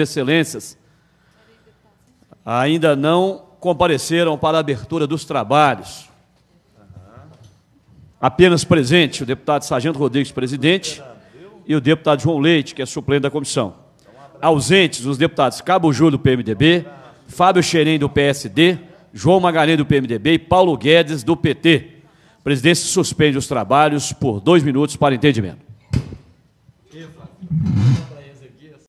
excelências ainda não compareceram para a abertura dos trabalhos. Apenas presente o deputado Sargento Rodrigues, presidente, e o deputado João Leite, que é suplente da comissão. Ausentes os deputados Cabo Júlio, do PMDB, Fábio Xerém, do PSD, João Magalhães, do PMDB e Paulo Guedes, do PT. A presidência suspende os trabalhos por dois minutos para entendimento.